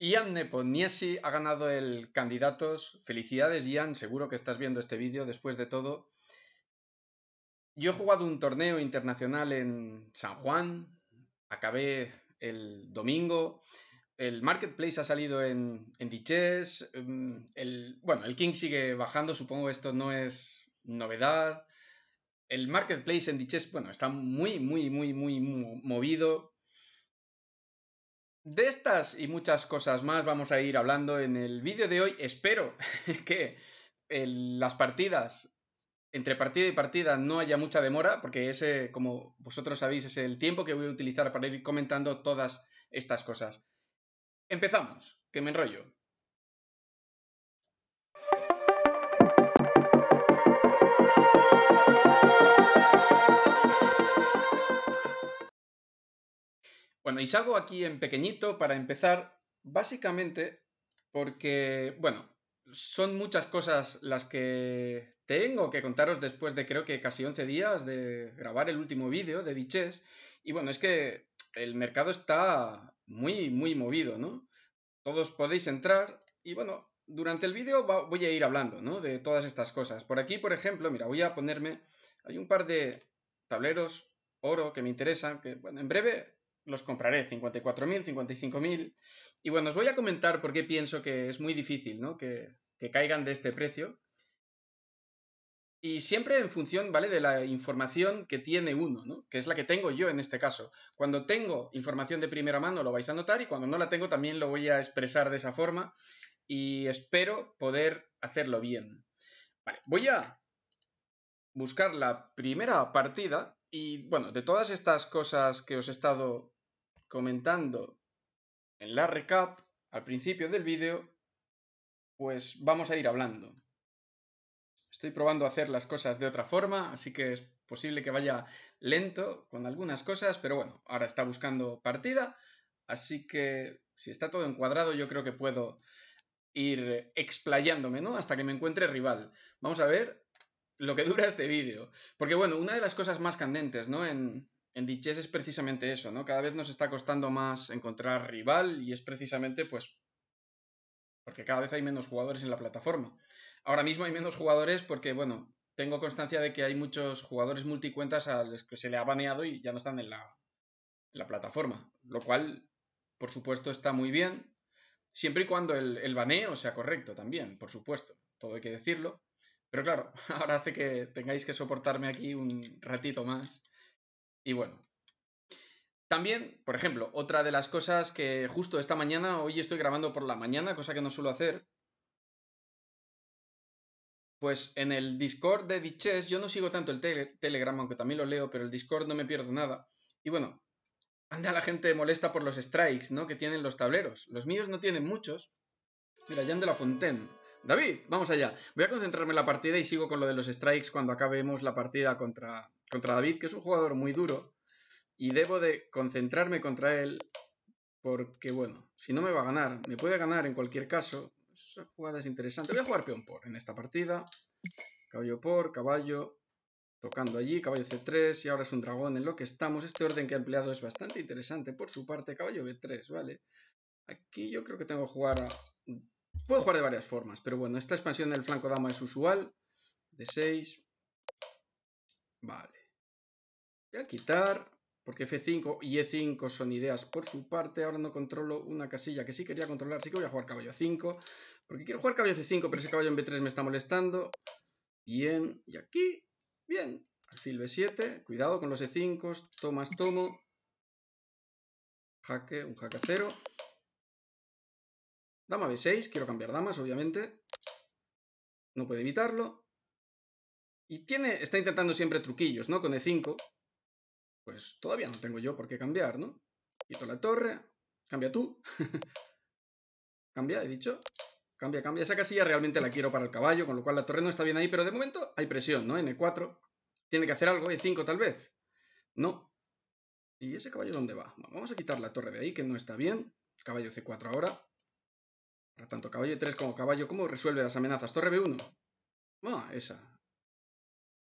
Ian pues, Neponiesi ha ganado el candidatos. Felicidades, Ian. Seguro que estás viendo este vídeo después de todo. Yo he jugado un torneo internacional en San Juan. Acabé el domingo. El Marketplace ha salido en, en Diches. Mm, el, bueno, el King sigue bajando. Supongo esto no es novedad. El Marketplace en Diches, bueno, está muy, muy, muy, muy movido. De estas y muchas cosas más vamos a ir hablando en el vídeo de hoy. Espero que las partidas, entre partida y partida, no haya mucha demora, porque ese, como vosotros sabéis, es el tiempo que voy a utilizar para ir comentando todas estas cosas. Empezamos, que me enrollo. Bueno, y salgo aquí en pequeñito para empezar, básicamente porque, bueno, son muchas cosas las que tengo que contaros después de creo que casi 11 días de grabar el último vídeo de diches. Y bueno, es que el mercado está muy, muy movido, ¿no? Todos podéis entrar y bueno, durante el vídeo voy a ir hablando, ¿no? De todas estas cosas. Por aquí, por ejemplo, mira, voy a ponerme, hay un par de tableros oro que me interesan, que bueno, en breve los compraré, 54.000, 55.000. Y bueno, os voy a comentar por qué pienso que es muy difícil ¿no? que, caigan de este precio. Y siempre en función, ¿vale? De la información que tiene uno, ¿no? Que es la que tengo yo en este caso. Cuando tengo información de primera mano lo vais a notar y cuando no la tengo también lo voy a expresar de esa forma y espero poder hacerlo bien. voy a buscar la primera partida y, bueno, de todas estas cosas que os he estado comentando en la recap, al principio del vídeo, pues vamos a ir hablando. Estoy probando a hacer las cosas de otra forma, así que es posible que vaya lento con algunas cosas, pero bueno, ahora está buscando partida, así que si está todo encuadrado yo creo que puedo ir explayándome, ¿no? Hasta que me encuentre rival. Vamos a ver lo que dura este vídeo. Porque bueno, una de las cosas más candentes, ¿no? En, en es precisamente eso, ¿no? Cada vez nos está costando más encontrar rival y es precisamente, pues, porque cada vez hay menos jugadores en la plataforma. Ahora mismo hay menos jugadores porque, bueno, tengo constancia de que hay muchos jugadores multicuentas a los que se le ha baneado y ya no están en la, plataforma, lo cual, por supuesto, está muy bien, siempre y cuando el baneo sea correcto también, por supuesto, todo hay que decirlo. Pero claro, ahora hace que tengáis que soportarme aquí un ratito más y bueno. También, por ejemplo, otra de las cosas que justo esta mañana, hoy estoy grabando por la mañana, cosa que no suelo hacer. Pues en el Discord de Diches, yo no sigo tanto el Telegram, aunque también lo leo, pero el Discord no me pierdo nada. Y bueno, anda la gente molesta por los strikes, ¿no? Que tienen los tableros. Los míos no tienen muchos. Mira, Jan de la Fontaine. David, vamos allá. Voy a concentrarme en la partida y sigo con lo de los strikes cuando acabemos la partida contra contra David, que es un jugador muy duro, y debo de concentrarme contra él, porque bueno, si no me va a ganar, me puede ganar en cualquier caso. Esa jugada es interesante. Voy a jugar peón por en esta partida. Caballo por, caballo, tocando allí, caballo c3, y ahora es un dragón en lo que estamos. Este orden que ha empleado es bastante interesante. Por su parte, caballo b3, ¿vale? Aquí yo creo que tengo que jugar Puedo jugar de varias formas, pero bueno, esta expansión del flanco dama es usual. De 6. Vale. Voy a quitar, porque F5 y E5 son ideas por su parte. Ahora no controlo una casilla que sí quería controlar. así que voy a jugar caballo 5, porque quiero jugar caballo C5, pero ese caballo en B3 me está molestando. Bien, y aquí, bien. Alfil B7, cuidado con los E5, tomas, tomo. Jaque, un jaque a cero. Dama B6, quiero cambiar damas, obviamente. No puede evitarlo. Y tiene, está intentando siempre truquillos, ¿no? Con E5, pues todavía no tengo yo por qué cambiar, ¿no? Quito la torre, cambia tú. cambia, he dicho. Cambia, cambia. Esa casilla realmente la quiero para el caballo, con lo cual la torre no está bien ahí, pero de momento hay presión, ¿no? N4. Tiene que hacer algo, E5 tal vez. No. ¿Y ese caballo dónde va? vamos a quitar la torre de ahí, que no está bien. Caballo C4 ahora. Para tanto, caballo E3 como caballo, ¿cómo resuelve las amenazas? Torre B1. Ah, esa.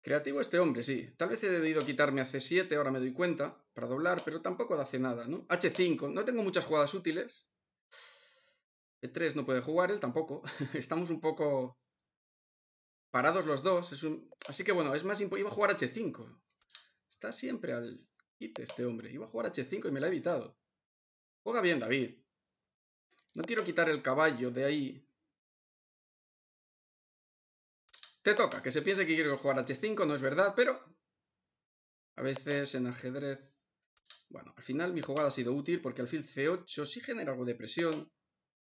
Creativo este hombre, sí. Tal vez he debido quitarme a C7, ahora me doy cuenta, para doblar, pero tampoco hace nada, ¿no? H5, no tengo muchas jugadas útiles. E3 no puede jugar, él tampoco. Estamos un poco parados los dos. Así que bueno, es más simple Iba a jugar H5. Está siempre al quite este hombre. Iba a jugar H5 y me lo ha evitado. Juega bien, David. No quiero quitar el caballo de ahí. Te toca, que se piense que quiero jugar H5, no es verdad, pero a veces en ajedrez... Bueno, al final mi jugada ha sido útil porque alfil C8 sí genera algo de presión.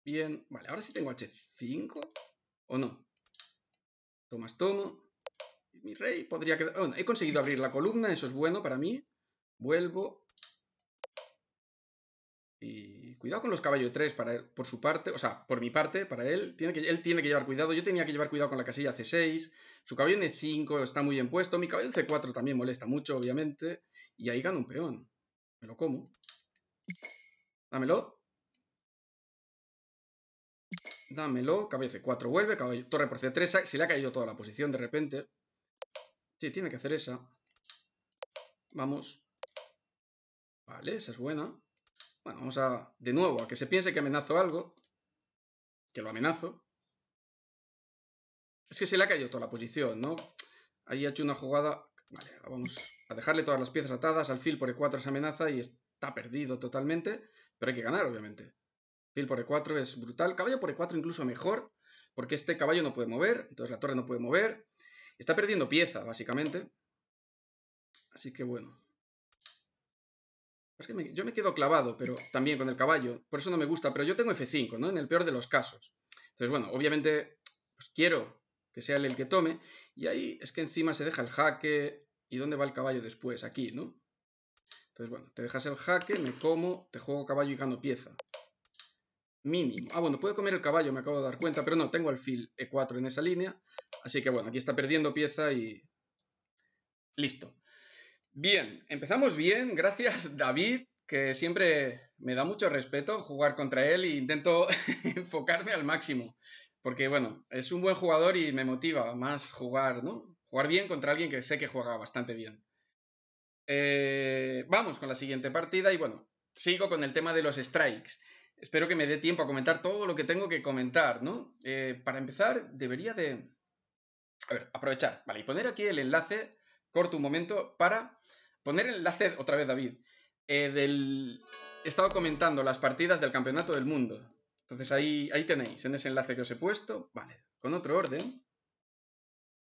Bien, vale, ahora sí tengo H5 o no. Tomas tomo. Mi rey podría quedar... Bueno, he conseguido abrir la columna, eso es bueno para mí. Vuelvo. Y cuidado con los caballo 3 para, por su parte, o sea, por mi parte, para él, tiene que, él tiene que llevar cuidado, yo tenía que llevar cuidado con la casilla C6, su caballo en E5 está muy bien puesto, mi caballo en C4 también molesta mucho, obviamente, y ahí gana un peón. Me lo como. Dámelo. Dámelo, caballo C4 vuelve, torre por C3, se le ha caído toda la posición de repente. Sí, tiene que hacer esa. Vamos. Vale, esa es buena. Bueno, vamos a, de nuevo, a que se piense que amenazo algo, que lo amenazo. Es que se le ha caído toda la posición, ¿no? Ahí ha hecho una jugada... Vale, vamos a dejarle todas las piezas atadas, al por E4 se amenaza y está perdido totalmente, pero hay que ganar, obviamente. Alfil por E4 es brutal, caballo por E4 incluso mejor, porque este caballo no puede mover, entonces la torre no puede mover. Está perdiendo pieza, básicamente. Así que bueno, yo me quedo clavado, pero también con el caballo. Por eso no me gusta, pero yo tengo F5, ¿no? En el peor de los casos. Entonces, bueno, obviamente pues quiero que sea él el que tome. Y ahí es que encima se deja el jaque. ¿Y dónde va el caballo después? Aquí, ¿no? Entonces, bueno, te dejas el jaque, me como, te juego caballo y gano pieza. Mínimo. Ah, bueno, puede comer el caballo, me acabo de dar cuenta, pero no, tengo alfil E4 en esa línea. Así que, bueno, aquí está perdiendo pieza y... Listo. Bien, empezamos bien. Gracias, David, que siempre me da mucho respeto jugar contra él e intento enfocarme al máximo. Porque, bueno, es un buen jugador y me motiva más jugar, ¿no? Jugar bien contra alguien que sé que juega bastante bien. Eh, vamos con la siguiente partida y, bueno, sigo con el tema de los strikes. Espero que me dé tiempo a comentar todo lo que tengo que comentar, ¿no? Eh, para empezar, debería de... A ver, aprovechar, ¿vale? Y poner aquí el enlace corto un momento para poner el enlace, otra vez David, eh, del... He estado comentando las partidas del Campeonato del Mundo. Entonces ahí, ahí tenéis, en ese enlace que os he puesto, vale, con otro orden.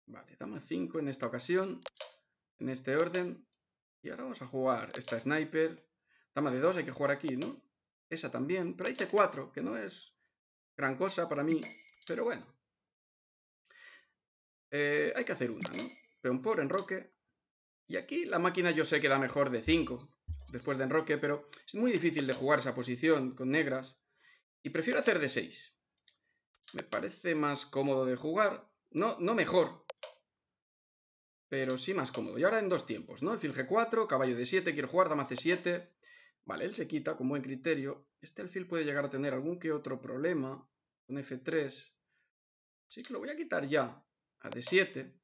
Vale, dama 5 en esta ocasión, en este orden. Y ahora vamos a jugar esta sniper. Dama de 2 hay que jugar aquí, ¿no? Esa también, pero hay C4, que no es gran cosa para mí, pero bueno. Eh, hay que hacer una, ¿no? Peón por enroque. Y aquí la máquina yo sé que da mejor de 5, después de enroque, pero es muy difícil de jugar esa posición con negras. Y prefiero hacer de 6. Me parece más cómodo de jugar. No, no mejor. Pero sí más cómodo. Y ahora en dos tiempos, ¿no? El fil G4, caballo de 7, quiero jugar, dama C7. Vale, él se quita con buen criterio. Este alfil puede llegar a tener algún que otro problema. Con F3. Sí, que lo voy a quitar ya a D7.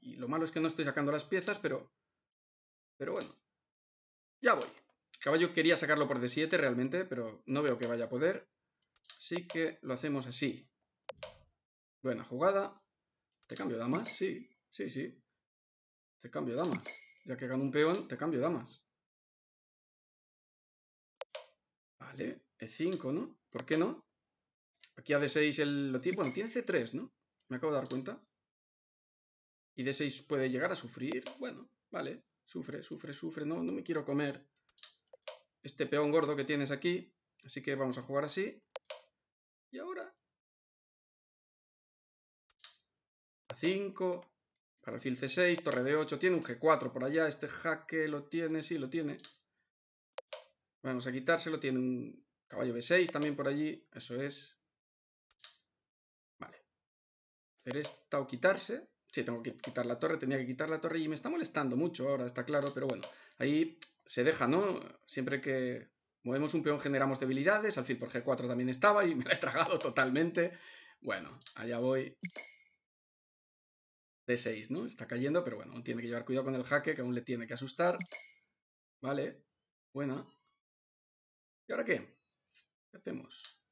Y, lo malo es que no estoy sacando las piezas, pero... Pero bueno. Ya voy. Caballo quería sacarlo por D7 realmente, pero no veo que vaya a poder. Así que lo hacemos así. Buena jugada. ¿Te cambio damas? Sí, sí, sí. Te cambio damas. Ya que gano un peón, te cambio damas. Vale, E5, ¿no? ¿Por qué no? Aquí a D6 el... Bueno, tiene C3, ¿no? Me acabo de dar cuenta. Y d 6 puede llegar a sufrir. Bueno, vale. Sufre, sufre, sufre. No, no me quiero comer este peón gordo que tienes aquí. Así que vamos a jugar así. Y ahora... A 5. Para C6, torre d 8. Tiene un G4 por allá. Este jaque lo tiene, sí, lo tiene. Vamos a quitárselo. Tiene un caballo B6 también por allí. Eso es. Vale. Hacer esta o quitarse. Sí, tengo que quitar la torre, tenía que quitar la torre y me está molestando mucho ahora, está claro, pero bueno, ahí se deja, ¿no? Siempre que movemos un peón generamos debilidades, al fin por G4 también estaba y me la he tragado totalmente. Bueno, allá voy. D6, ¿no? Está cayendo, pero bueno, tiene que llevar cuidado con el jaque, que aún le tiene que asustar. Vale, buena. ¿Y ahora qué? ¿Qué hacemos?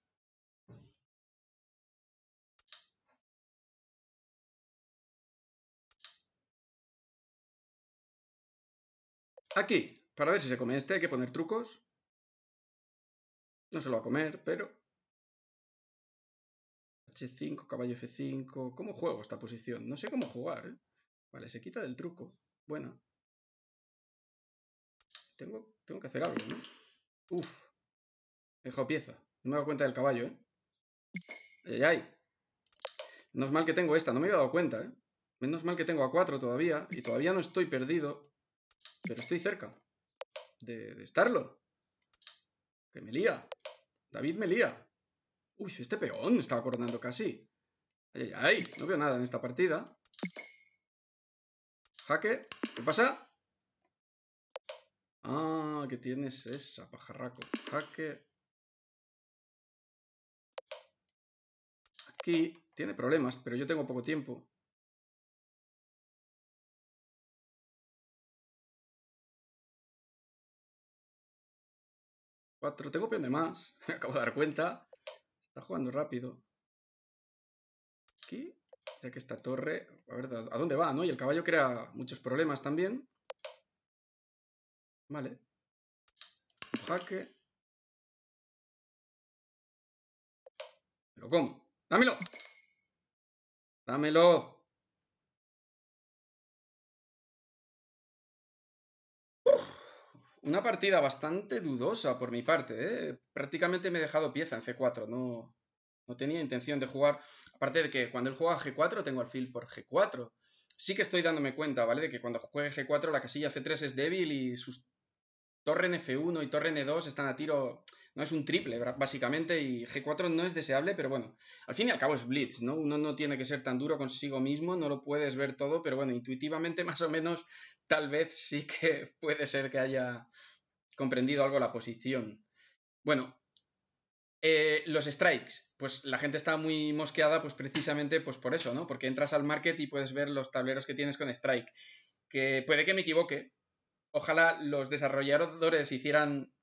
Aquí, para ver si se come este, hay que poner trucos. No se lo va a comer, pero... H5, caballo F5... ¿Cómo juego esta posición? No sé cómo jugar, ¿eh? Vale, se quita del truco. Bueno. Tengo, tengo que hacer algo, ¿no? Uf. Dejo pieza. No me he dado cuenta del caballo, ¿eh? ¡Ay, ay! Menos mal que tengo esta. No me había dado cuenta, ¿eh? Menos mal que tengo a 4 todavía. Y todavía no estoy perdido. Pero estoy cerca de, estarlo. Que me lía. David me lía. Uy, este peón me estaba coronando casi. Ay, ay, ay. No veo nada en esta partida. Jaque. ¿Qué pasa? Ah, que tienes esa, pajarraco. Jaque. Aquí tiene problemas, pero yo tengo poco tiempo. tengo tengo de más. Me acabo de dar cuenta. Está jugando rápido. Aquí. Ya que esta torre... A ver, ¿a dónde va, no? Y el caballo crea muchos problemas también. Vale. Jaque. Me lo como. ¡Dámelo! ¡Dámelo! Una partida bastante dudosa por mi parte, ¿eh? Prácticamente me he dejado pieza en C4, no, no tenía intención de jugar. Aparte de que cuando él juega G4 tengo el alfil por G4. Sí que estoy dándome cuenta, ¿vale? De que cuando juegue G4 la casilla C3 es débil y sus Torre F1 y Torre n 2 están a tiro, no es un triple básicamente y G4 no es deseable, pero bueno, al fin y al cabo es Blitz, ¿no? Uno no tiene que ser tan duro consigo mismo, no lo puedes ver todo, pero bueno, intuitivamente más o menos tal vez sí que puede ser que haya comprendido algo la posición. Bueno, eh, los strikes, pues la gente está muy mosqueada pues precisamente pues por eso, ¿no? Porque entras al market y puedes ver los tableros que tienes con strike. Que puede que me equivoque, ojalá los desarrolladores hicieran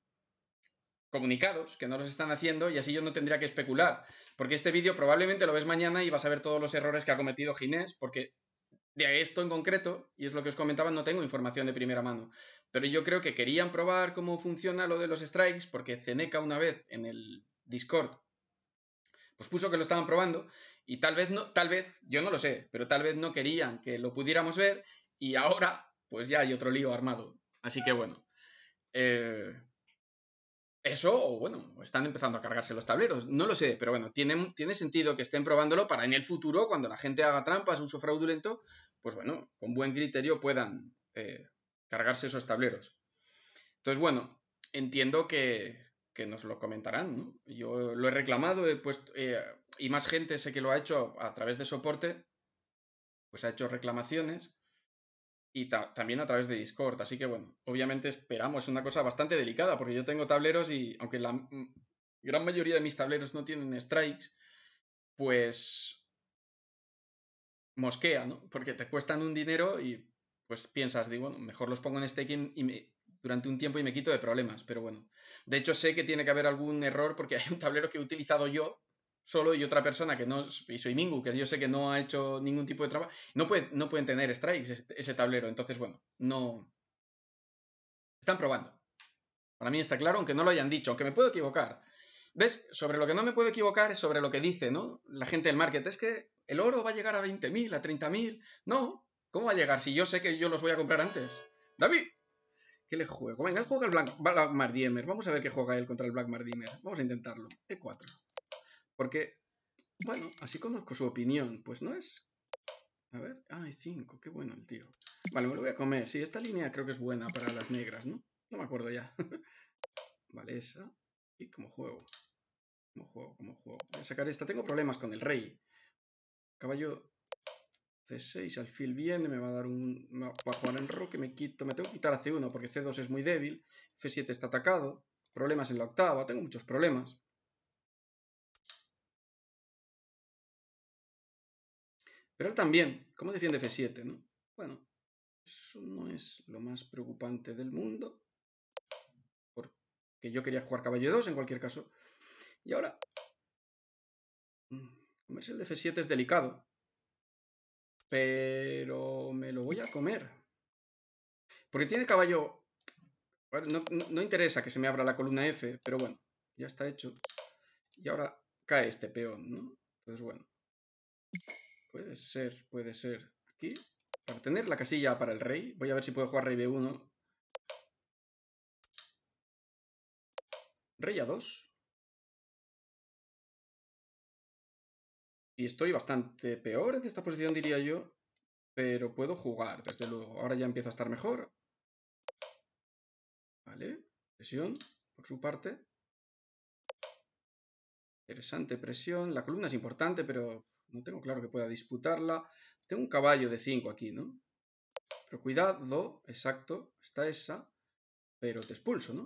comunicados, que no los están haciendo, y así yo no tendría que especular. Porque este vídeo probablemente lo ves mañana y vas a ver todos los errores que ha cometido Ginés, porque de esto en concreto, y es lo que os comentaba, no tengo información de primera mano. Pero yo creo que querían probar cómo funciona lo de los strikes, porque Zeneca una vez en el Discord pues puso que lo estaban probando y tal vez no, tal vez, yo no lo sé, pero tal vez no querían que lo pudiéramos ver y ahora pues ya hay otro lío armado. Así que bueno. Eh, eso, o bueno, están empezando a cargarse los tableros, no lo sé, pero bueno, tiene, tiene sentido que estén probándolo para en el futuro, cuando la gente haga trampas, uso fraudulento, pues bueno, con buen criterio puedan eh, cargarse esos tableros. Entonces, bueno, entiendo que, que nos lo comentarán, ¿no? Yo lo he reclamado, he puesto, eh, y más gente sé que lo ha hecho a través de soporte, pues ha hecho reclamaciones y también a través de Discord. Así que bueno, obviamente esperamos, es una cosa bastante delicada porque yo tengo tableros y aunque la gran mayoría de mis tableros no tienen strikes, pues mosquea, ¿no? Porque te cuestan un dinero y pues piensas, digo, mejor los pongo en staking y me, durante un tiempo y me quito de problemas, pero bueno. De hecho sé que tiene que haber algún error porque hay un tablero que he utilizado yo solo y otra persona que no, y soy Mingu, que yo sé que no ha hecho ningún tipo de trabajo, no, no pueden tener strikes ese, tablero. Entonces, bueno, no... Están probando. Para mí está claro, aunque no lo hayan dicho, aunque me puedo equivocar. ¿Ves? Sobre lo que no me puedo equivocar es sobre lo que dice, ¿no? La gente del market. Es que el oro va a llegar a 20.000, a 30.000. No. ¿Cómo va a llegar si yo sé que yo los voy a comprar antes? ¡David! ¿Qué le juego? Venga, él juega el Black, Black Mardiemer. Vamos a ver qué juega él contra el Black Mardimer. Vamos a intentarlo. E4. Porque, bueno, así conozco su opinión. Pues no es... A ver, Ah, ah, cinco. qué bueno el tío. Vale, me lo voy a comer. Sí, esta línea creo que es buena para las negras, ¿no? No me acuerdo ya. vale, esa. Y como juego. Como juego, como juego. Voy a sacar esta. Tengo problemas con el rey. Caballo C6, alfil viene, me va a dar un... Va a jugar en roque, me quito... Me tengo que quitar a C1 porque C2 es muy débil. c 7 está atacado. Problemas en la octava, tengo muchos problemas. Pero también, ¿cómo defiende F7? Bueno, eso no es lo más preocupante del mundo. Porque yo quería jugar caballo 2 en cualquier caso. Y ahora... Mm, comerse el de F7 es delicado. Pero me lo voy a comer. Porque tiene caballo... No, no interesa que se me abra la columna F, pero bueno, ya está hecho. Y ahora cae este peón, ¿no? Entonces, bueno. Puede ser, puede ser. Aquí, para tener la casilla para el rey, voy a ver si puedo jugar rey B1. Rey A2. Y estoy bastante peor de esta posición, diría yo. Pero puedo jugar, desde luego. Ahora ya empiezo a estar mejor. Vale. Presión, por su parte. Interesante presión. La columna es importante, pero no tengo claro que pueda disputarla. Tengo un caballo de 5 aquí, ¿no? Pero cuidado, exacto, está esa, pero te expulso, ¿no?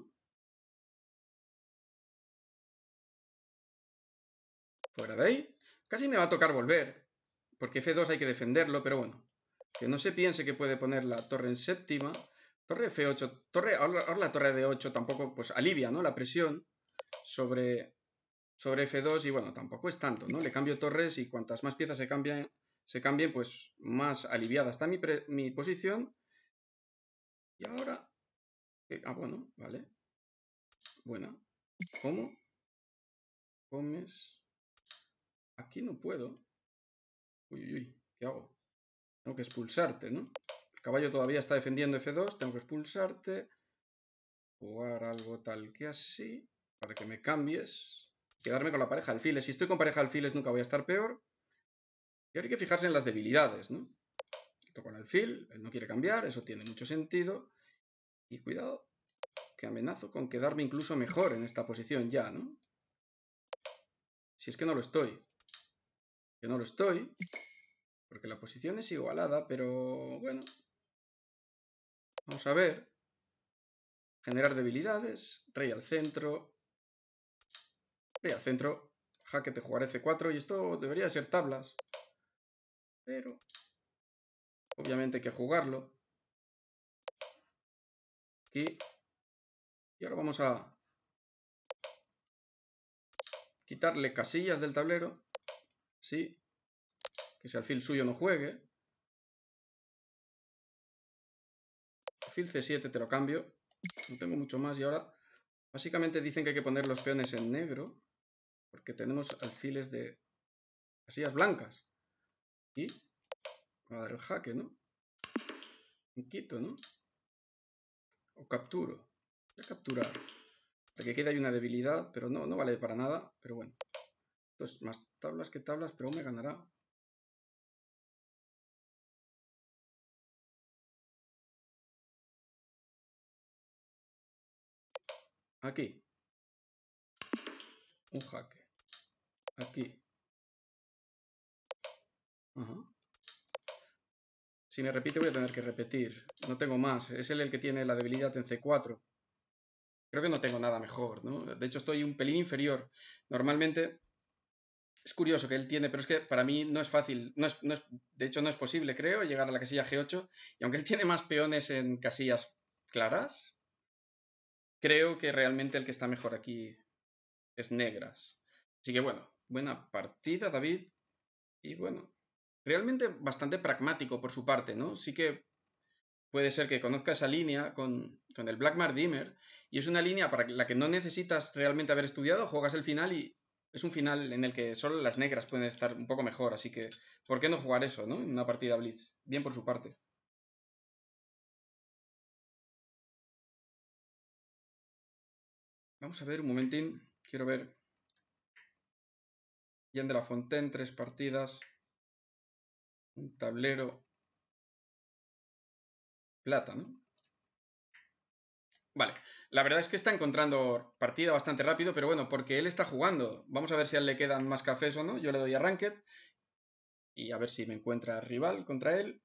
Fuera de ahí. Casi me va a tocar volver, porque F2 hay que defenderlo, pero bueno. Que no se piense que puede poner la torre en séptima. Torre F8, torre, ahora, la torre de 8 tampoco pues alivia, ¿no? La presión sobre sobre F2 y bueno, tampoco es tanto, ¿no? Le cambio torres y cuantas más piezas se cambien, se cambien pues más aliviada está mi, mi posición. Y ahora... Eh, ah, bueno, vale. Bueno, ¿Cómo? Comes... Aquí no puedo. Uy, uy, uy, ¿qué hago? Tengo que expulsarte, ¿no? El caballo todavía está defendiendo F2, tengo que expulsarte. Jugar algo tal que así, para que me cambies quedarme con la pareja alfiles. Si estoy con pareja alfiles nunca voy a estar peor. Y ahora hay que fijarse en las debilidades, ¿no? Toco el alfil, él no quiere cambiar, eso tiene mucho sentido. Y cuidado, que amenazo con quedarme incluso mejor en esta posición ya, ¿no? Si es que no lo estoy. Que no lo estoy, porque la posición es igualada, pero bueno. Vamos a ver. Generar debilidades, rey al centro, al centro. Jaque te jugaré C4 y esto debería ser tablas. Pero... Obviamente hay que jugarlo. Aquí. Y ahora vamos a quitarle casillas del tablero. Sí. Que si alfil suyo no juegue. Alfil C7 te lo cambio. No tengo mucho más y ahora... Básicamente dicen que hay que poner los peones en negro porque tenemos alfiles de casillas blancas. Y va a dar el jaque, ¿no? Un quito, ¿no? O capturo. Voy a capturar. Porque queda ahí una debilidad, pero no, no vale para nada. Pero bueno. Entonces, más tablas que tablas, pero me ganará. Aquí. Un jaque aquí. Si me repite voy a tener que repetir. No tengo más. Es él el que tiene la debilidad en C4. Creo que no tengo nada mejor, ¿no? De hecho estoy un pelín inferior. Normalmente es curioso que él tiene, pero es que para mí no es fácil, no es, de hecho no es posible, creo, llegar a la casilla G8, y aunque él tiene más peones en casillas claras, creo que realmente el que está mejor aquí es negras. Así que bueno, buena partida, David. Y bueno, realmente bastante pragmático por su parte, ¿no? Sí que puede ser que conozca esa línea con, el Black Dimmer y es una línea para la que no necesitas realmente haber estudiado, juegas el final y es un final en el que solo las negras pueden estar un poco mejor, así que ¿por qué no jugar eso, ¿no? En una partida Blitz. Bien por su parte. Vamos a ver un momentín, quiero ver de la Fontaine, tres partidas. Un tablero. Plata, ¿no? Vale, la verdad es que está encontrando partida bastante rápido, pero bueno, porque él está jugando. Vamos a ver si a él le quedan más cafés o no. Yo le doy a Ranked y a ver si me encuentra rival contra él.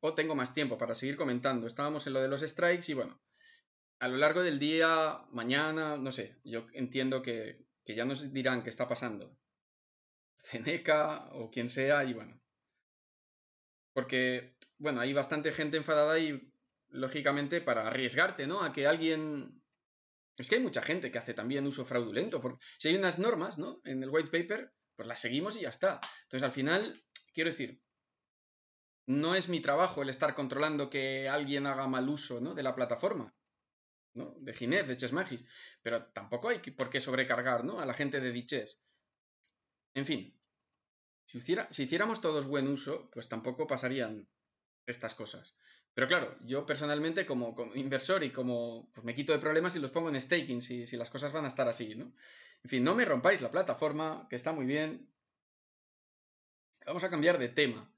O tengo más tiempo para seguir comentando. Estábamos en lo de los strikes y bueno, a lo largo del día, mañana, no sé, yo entiendo que, que ya nos dirán qué está pasando. Ceneca o quien sea, y bueno. Porque, bueno, hay bastante gente enfadada y, lógicamente, para arriesgarte, ¿no? A que alguien... Es que hay mucha gente que hace también uso fraudulento, porque si hay unas normas, ¿no? En el white paper, pues las seguimos y ya está. Entonces, al final, quiero decir, no es mi trabajo el estar controlando que alguien haga mal uso ¿no? de la plataforma, ¿no? de Ginés, de Chess pero tampoco hay por qué sobrecargar ¿no? a la gente de diches. En fin, si, hiciéramos todos buen uso, pues tampoco pasarían estas cosas. Pero claro, yo personalmente como, inversor y como pues me quito de problemas y los pongo en staking si, las cosas van a estar así, ¿no? En fin, no me rompáis la plataforma, que está muy bien. Vamos a cambiar de tema.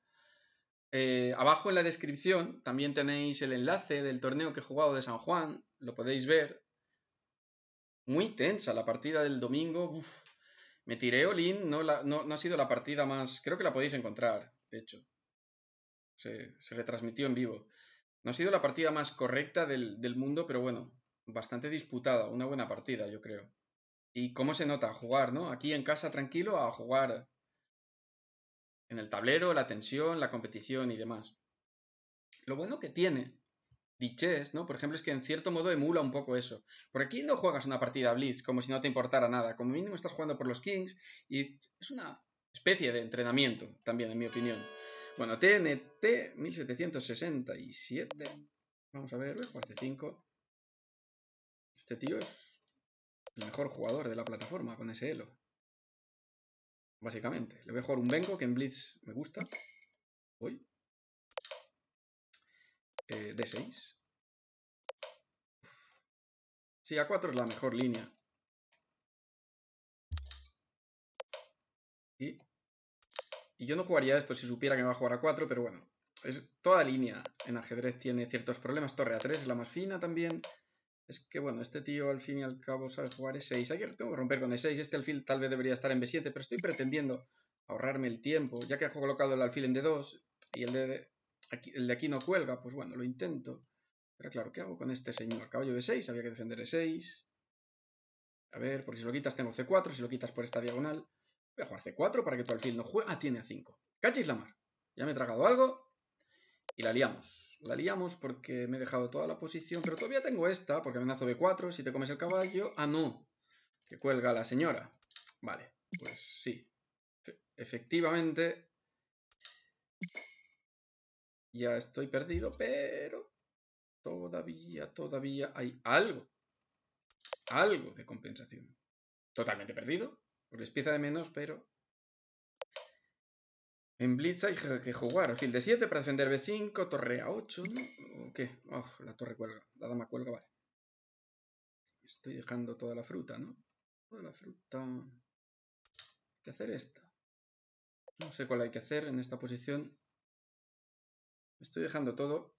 Eh, abajo en la descripción también tenéis el enlace del torneo que he jugado de San Juan, lo podéis ver. Muy tensa la partida del domingo, me tiré Olin, no, ha sido la partida más. Creo que la podéis encontrar, de hecho. Se, retransmitió en vivo. No ha sido la partida más correcta del, mundo, pero bueno, bastante disputada. Una buena partida, yo creo. Y cómo se nota jugar, ¿no? Aquí en casa tranquilo, a jugar en el tablero, la tensión, la competición y demás. Lo bueno que tiene Diches, ¿no? Por ejemplo, es que en cierto modo emula un poco eso. Por aquí no juegas una partida Blitz como si no te importara nada. Como mínimo estás jugando por los Kings y es una especie de entrenamiento también, en mi opinión. Bueno, TNT 1767. Vamos a ver, juega C5. Este tío es el mejor jugador de la plataforma con ese elo. Básicamente. Le voy a jugar un Benko que en Blitz me gusta. hoy. Eh, D6. Sí, A4 es la mejor línea. Y, yo no jugaría esto si supiera que me va a jugar A4, pero bueno. Es, toda línea en ajedrez tiene ciertos problemas. Torre A3 es la más fina también. Es que bueno, este tío al fin y al cabo sabe jugar E6. Ayer tengo que romper con E6. Este alfil tal vez debería estar en B7, pero estoy pretendiendo ahorrarme el tiempo, ya que he colocado el alfil en D2 y el de el de aquí no cuelga, pues bueno, lo intento. Pero claro, ¿qué hago con este señor? Caballo de 6, había que defender el 6. A ver, porque si lo quitas tengo C4, si lo quitas por esta diagonal. Voy a jugar C4 para que tu alfil no juegue. Ah, tiene A5. Cachis la mar. Ya me he tragado algo y la liamos. La liamos porque me he dejado toda la posición, pero todavía tengo esta, porque amenazo B4, si te comes el caballo... Ah, no, que cuelga la señora. Vale, pues sí. Efectivamente, ya estoy perdido, pero todavía, todavía hay algo, algo de compensación. Totalmente perdido, por es pieza de menos, pero... En Blitz hay que jugar. fin de 7 para defender B5, torre A8, ¿no? ¿O qué? la torre cuelga, la dama cuelga, vale. Estoy dejando toda la fruta, ¿no? Toda la fruta... ¿Qué que hacer esta. No sé cuál hay que hacer en esta posición. Estoy dejando todo.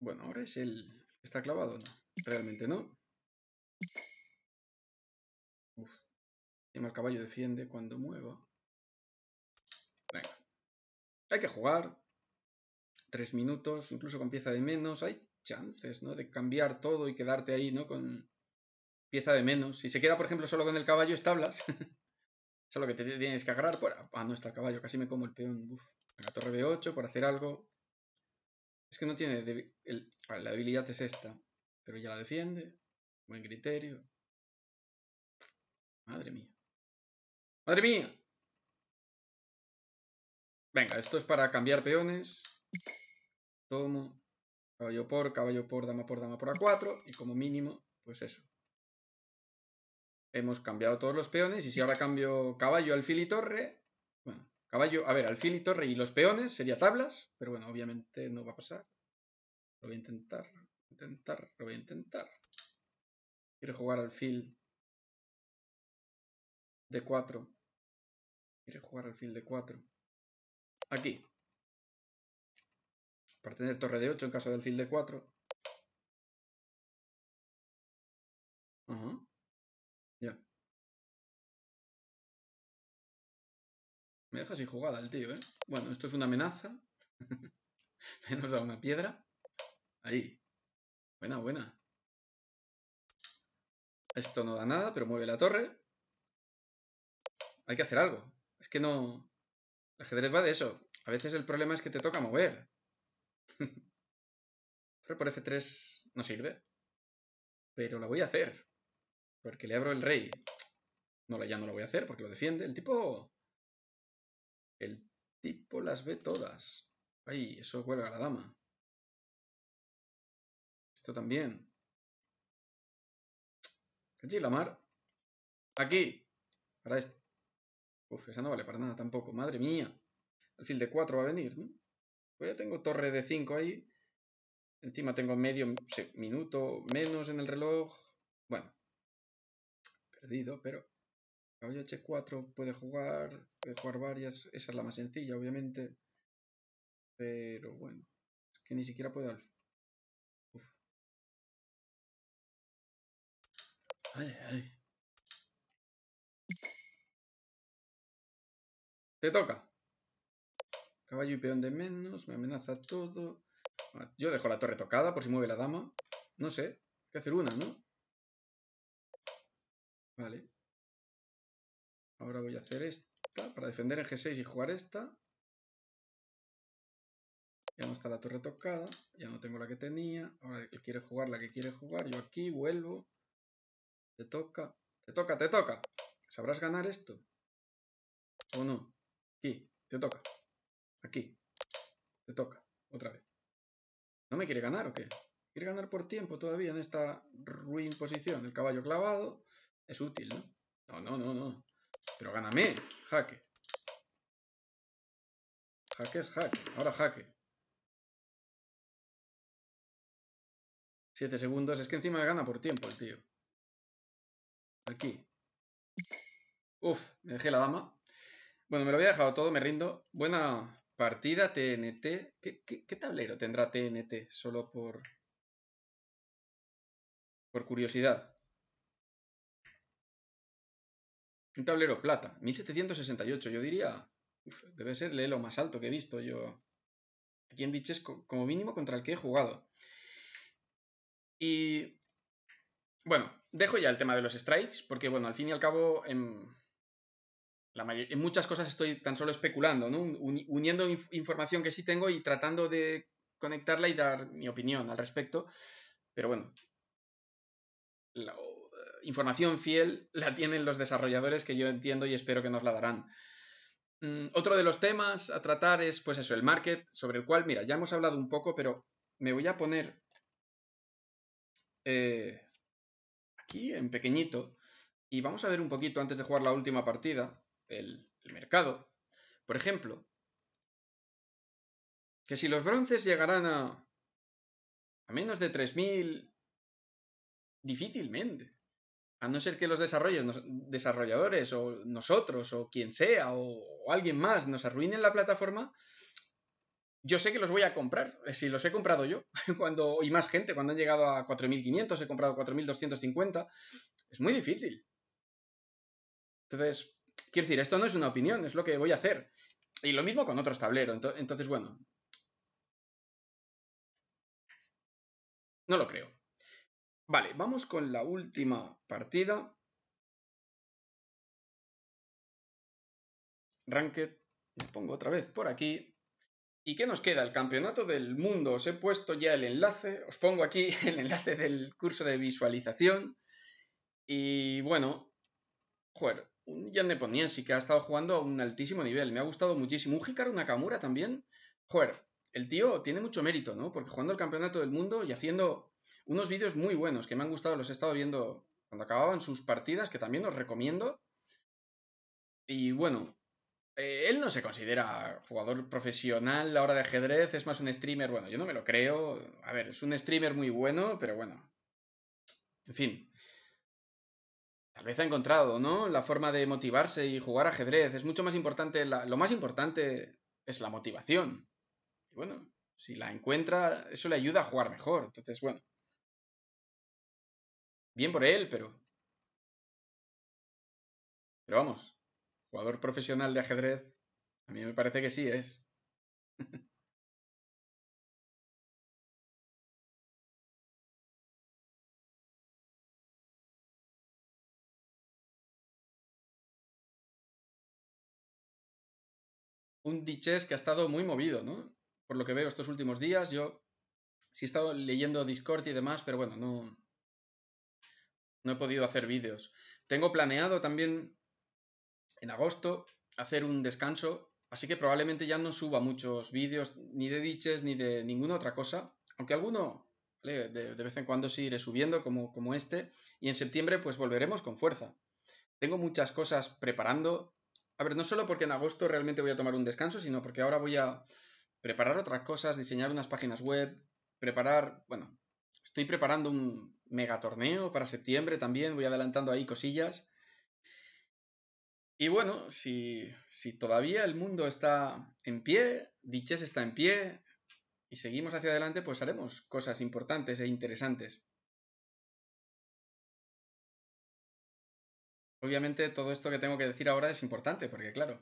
Bueno, ahora es el está clavado, ¿no? Realmente no. Uf. el caballo defiende cuando mueva. Venga. Hay que jugar. Tres minutos, incluso con pieza de menos. Hay chances, ¿no? De cambiar todo y quedarte ahí, ¿no? Con pieza de menos. Si se queda, por ejemplo, solo con el caballo, establas. Solo que te tienes que agarrar. Por... Ah, no está el caballo. Casi me como el peón. Uf la torre B8 para hacer algo. Es que no tiene... la debilidad es esta, pero ya la defiende. Buen criterio. Madre mía. ¡Madre mía! Venga, esto es para cambiar peones. Tomo. Caballo por, caballo por, dama por, dama por A4. Y como mínimo, pues eso. Hemos cambiado todos los peones. Y si ahora cambio caballo, alfil y torre, Caballo, a ver, alfil y torre y los peones sería tablas, pero bueno, obviamente no va a pasar. Lo voy a intentar, intentar, lo voy a intentar. Quiero jugar alfil de 4. Quiero jugar alfil de 4. Aquí. Para tener torre de 8 en caso del alfil de 4. Ajá. Me deja sin jugada el tío, ¿eh? Bueno, esto es una amenaza. Me nos da una piedra. Ahí. Buena, buena. Esto no da nada, pero mueve la torre. Hay que hacer algo. Es que no... El ajedrez va de eso. A veces el problema es que te toca mover. pero por F3 no sirve. Pero la voy a hacer. Porque le abro el rey. No, ya no lo voy a hacer porque lo defiende. El tipo el tipo las ve todas. Ay, eso cuelga la dama. Esto también. Allí la mar. Aquí. Para esto. Uf, esa no vale para nada tampoco. Madre mía. fin de 4 va a venir, ¿no? Pues ya tengo torre de 5 ahí. Encima tengo medio minuto menos en el reloj. Bueno. Perdido, pero Caballo H4 puede jugar, puede jugar varias, esa es la más sencilla, obviamente. Pero bueno, es que ni siquiera puede alfa. Ay, ay. Te toca. Caballo y peón de menos, me amenaza todo. Ah, yo dejo la torre tocada por si mueve la dama. No sé, hay que hacer una, ¿no? Vale. Ahora voy a hacer esta para defender en G6 y jugar esta. Ya no está la torre tocada, ya no tengo la que tenía. Ahora él quiere jugar la que quiere jugar. Yo aquí vuelvo. Te toca, te toca, te toca. ¿Sabrás ganar esto? ¿O no? Aquí, te toca. Aquí, te toca. Otra vez. ¿No me quiere ganar o qué? Quiere ganar por tiempo todavía en esta ruin posición. El caballo clavado es útil, ¿no? No, no, no, no. Pero gáname, jaque. Jaque es jaque. Ahora jaque. Siete segundos. Es que encima gana por tiempo el tío. Aquí. Uf, me dejé la dama. Bueno, me lo había dejado todo, me rindo. Buena partida, TNT. ¿Qué, qué tablero tendrá TNT? Solo por... Por curiosidad. Un tablero plata, 1768, yo diría. debe ser lo más alto que he visto yo. Aquí en Diches, como mínimo contra el que he jugado. Y. Bueno, dejo ya el tema de los strikes, porque bueno, al fin y al cabo, en, muchas cosas estoy tan solo especulando, ¿no? uniendo información que sí tengo y tratando de conectarla y dar mi opinión al respecto. Pero bueno, la información fiel la tienen los desarrolladores que yo entiendo y espero que nos la darán. Mm, otro de los temas a tratar es, pues eso, el market, sobre el cual, mira, ya hemos hablado un poco, pero me voy a poner eh, aquí en pequeñito y vamos a ver un poquito antes de jugar la última partida, el, mercado. Por ejemplo, que si los bronces llegarán a, a menos de 3.000, difícilmente a no ser que los desarrollos, desarrolladores o nosotros o quien sea o, alguien más nos arruinen la plataforma, yo sé que los voy a comprar, eh, si los he comprado yo, cuando, y más gente, cuando han llegado a 4.500, he comprado 4.250, es muy difícil. Entonces, quiero decir, esto no es una opinión, es lo que voy a hacer. Y lo mismo con otros tableros, entonces, bueno. No lo creo. Vale, vamos con la última partida. Ranked, me pongo otra vez por aquí. ¿Y qué nos queda? El campeonato del mundo. Os he puesto ya el enlace, os pongo aquí el enlace del curso de visualización. Y bueno, joder, un Jan sí que ha estado jugando a un altísimo nivel. Me ha gustado muchísimo. Un Hikaru Nakamura también. Joder, el tío tiene mucho mérito, ¿no? Porque jugando el campeonato del mundo y haciendo unos vídeos muy buenos que me han gustado, los he estado viendo cuando acababan sus partidas, que también os recomiendo. Y bueno, eh, él no se considera jugador profesional a hora de ajedrez, es más un streamer, bueno, yo no me lo creo. A ver, es un streamer muy bueno, pero bueno. En fin. Tal vez ha encontrado, ¿no? La forma de motivarse y jugar ajedrez. Es mucho más importante, lo más importante es la motivación. Y bueno, si la encuentra, eso le ayuda a jugar mejor. Entonces, bueno. Bien por él, pero... Pero vamos, jugador profesional de ajedrez, a mí me parece que sí es. un diches que ha estado muy movido, ¿no? Por lo que veo estos últimos días, yo sí he estado leyendo Discord y demás, pero bueno, no, no he podido hacer vídeos. Tengo planeado también en agosto hacer un descanso, así que probablemente ya no suba muchos vídeos ni de diches ni de ninguna otra cosa, aunque alguno de, vez en cuando sí iré subiendo como, como este, y en septiembre pues volveremos con fuerza. Tengo muchas cosas preparando. A ver, no solo porque en agosto realmente voy a tomar un descanso, sino porque ahora voy a preparar otras cosas, diseñar unas páginas web, preparar, bueno, Estoy preparando un mega torneo para septiembre también, voy adelantando ahí cosillas. Y bueno, si, si todavía el mundo está en pie, Diches está en pie y seguimos hacia adelante, pues haremos cosas importantes e interesantes. Obviamente todo esto que tengo que decir ahora es importante, porque claro,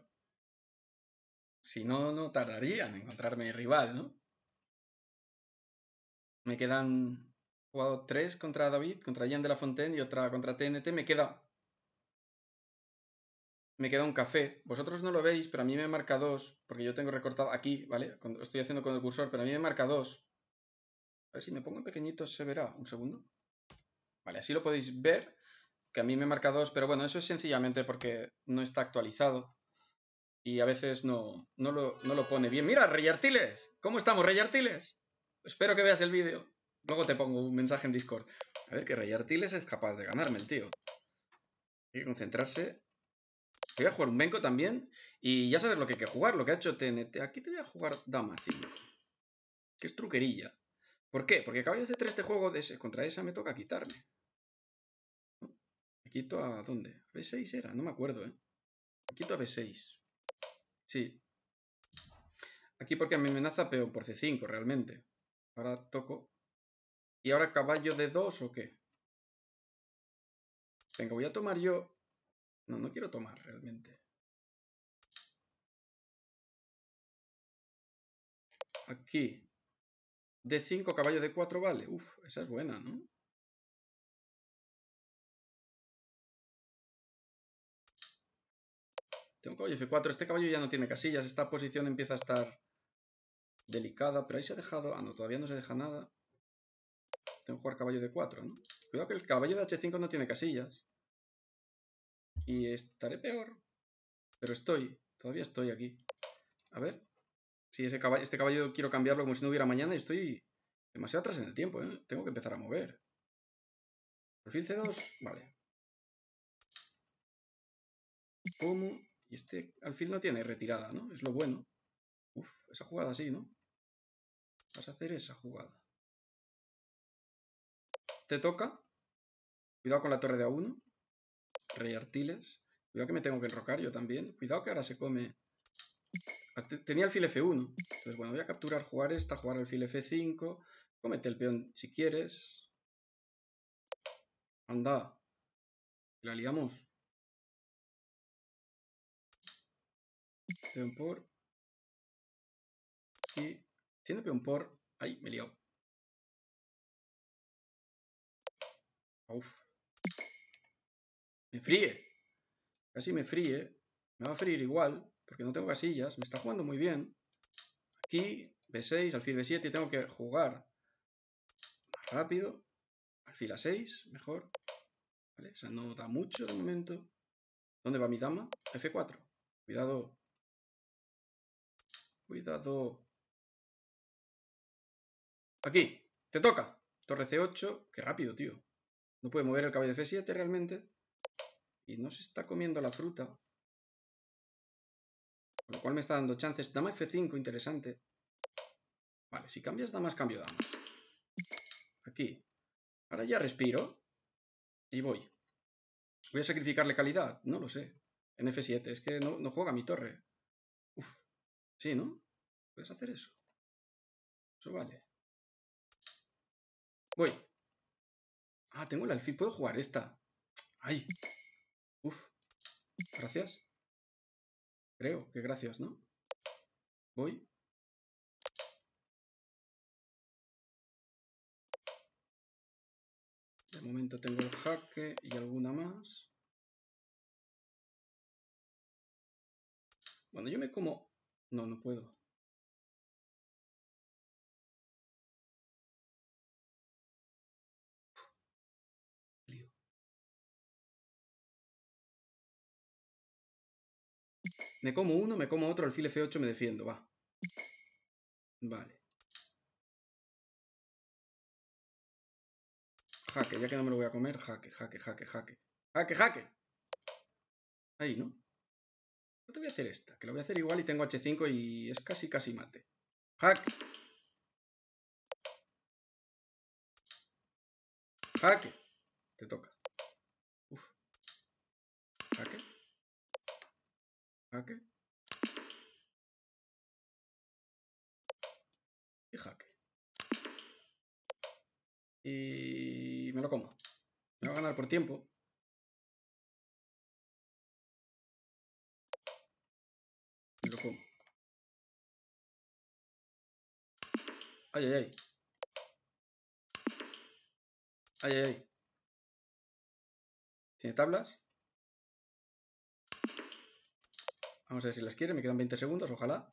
si no, no tardaría en encontrarme rival, ¿no? Me quedan jugado tres contra David, contra Ian de la Fontaine y otra contra TNT. Me queda. Me queda un café. Vosotros no lo veis, pero a mí me marca dos. Porque yo tengo recortado aquí, ¿vale? Estoy haciendo con el cursor, pero a mí me marca dos. A ver si me pongo en pequeñito se verá. Un segundo. Vale, así lo podéis ver. Que a mí me marca dos, pero bueno, eso es sencillamente porque no está actualizado. Y a veces no, no, lo, no lo pone bien. ¡Mira, Rey Artiles! ¿Cómo estamos, Rey Artiles? Espero que veas el vídeo. Luego te pongo un mensaje en Discord. A ver, que Rey Artiles es capaz de ganarme el tío. Hay que concentrarse. voy a jugar un Benko también. Y ya sabes lo que hay que jugar, lo que ha hecho TNT. Aquí te voy a jugar Dama 5. Que es truquería. ¿Por qué? Porque de hacer 3 este juego de ese, contra esa me toca quitarme. Me quito a dónde? A B6 era, no me acuerdo, ¿eh? Me quito a B6. Sí. Aquí porque me amenaza peón por C5, realmente. Ahora toco. ¿Y ahora caballo de 2 o qué? Venga, voy a tomar yo... No, no quiero tomar realmente. Aquí. De 5 caballo de 4 vale. Uf, esa es buena, ¿no? Tengo caballo F4. Este caballo ya no tiene casillas. Esta posición empieza a estar Delicada, pero ahí se ha dejado... Ah, no, todavía no se deja nada. Tengo que jugar caballo de 4, ¿no? Cuidado que el caballo de H5 no tiene casillas. Y estaré peor. Pero estoy. Todavía estoy aquí. A ver. Si ese caballo, este caballo quiero cambiarlo como si no hubiera mañana y estoy demasiado atrás en el tiempo, ¿eh? Tengo que empezar a mover. alfil C2, vale. ¿Cómo? Y este alfil no tiene retirada, ¿no? Es lo bueno. Uf, esa jugada así, ¿no? Vas a hacer esa jugada. Te toca. Cuidado con la torre de A1. Rey Artiles. Cuidado que me tengo que enrocar yo también. Cuidado que ahora se come... Ah, tenía alfil F1. Entonces, bueno, voy a capturar, jugar esta, jugar alfil F5. Cómete el peón si quieres. Anda. La liamos. Peón por. Y tiene peón por... ¡Ay, me he ¡Me fríe! Casi me fríe. Me va a freír igual, porque no tengo casillas. Me está jugando muy bien. Aquí, B6, alfil B7, tengo que jugar más rápido. Alfil A6, mejor. ¿Vale? O no da mucho de momento. ¿Dónde va mi dama? F4. Cuidado. Cuidado. Aquí, te toca. Torre C8. Qué rápido, tío. No puede mover el caballo de F7 realmente. Y no se está comiendo la fruta. Con lo cual me está dando chances. Dama F5, interesante. Vale, si cambias damas, cambio damas. Aquí. Ahora ya respiro. Y voy. ¿Voy a sacrificarle calidad? No lo sé. En F7. Es que no, no juega mi torre. Uf. Sí, ¿no? ¿Puedes hacer eso? Eso vale. Voy. Ah, tengo el alfil. Puedo jugar esta. Ay. Uf. Gracias. Creo que gracias, ¿no? Voy. De momento tengo el jaque y alguna más. Bueno, yo me como... No, no puedo. Me como uno, me como otro, alfil F8 me defiendo, va. Vale. Jaque, ya que no me lo voy a comer, jaque, jaque, jaque, jaque. ¡Jaque, jaque! Ahí, ¿no? No te voy a hacer esta, que lo voy a hacer igual y tengo H5 y es casi, casi mate. ¡Jaque! ¡Jaque! Te toca. Uf. ¿Jaque? Jaque. Y jaque. Y me lo como. Me va a ganar por tiempo. Me lo como. Ay, ay, ay. Ay, ay, ay. ¿Tiene tablas? Vamos a ver si las quiere. Me quedan 20 segundos, ojalá.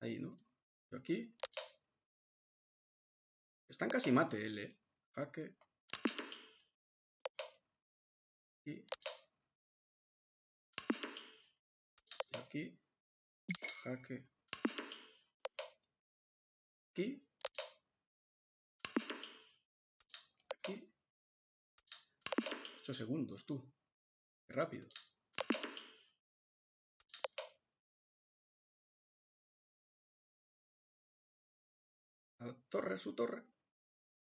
Ahí, ¿no? aquí. Están casi mate, L. ¿eh? Jaque. Aquí. Aquí. Jaque. Aquí. Ocho segundos, tú. Qué rápido. la torre, su torre.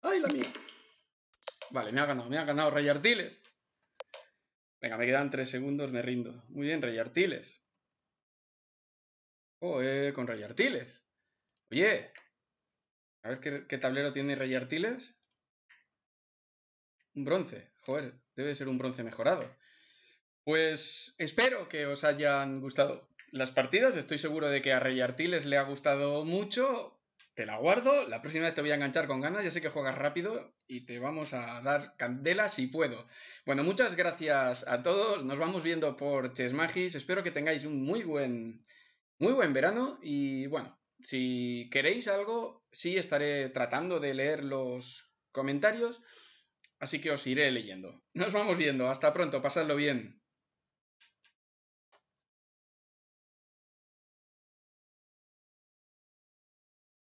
¡Ay, la mía! Vale, me ha ganado, me ha ganado Rey Artiles. Venga, me quedan tres segundos, me rindo. Muy bien, Rayartiles. Artiles. con Rayartiles! Artiles. Oye, a ver qué, tablero tiene Rayartiles. Un bronce, joder, debe ser un bronce mejorado. Pues espero que os hayan gustado las partidas. Estoy seguro de que a Rey Artiles le ha gustado mucho. Te la guardo. La próxima vez te voy a enganchar con ganas. Ya sé que juegas rápido y te vamos a dar candela si puedo. Bueno, muchas gracias a todos. Nos vamos viendo por Chesmagis. Espero que tengáis un muy buen, muy buen verano. Y bueno, si queréis algo, sí estaré tratando de leer los comentarios así que os iré leyendo. Nos vamos viendo, hasta pronto, pasadlo bien.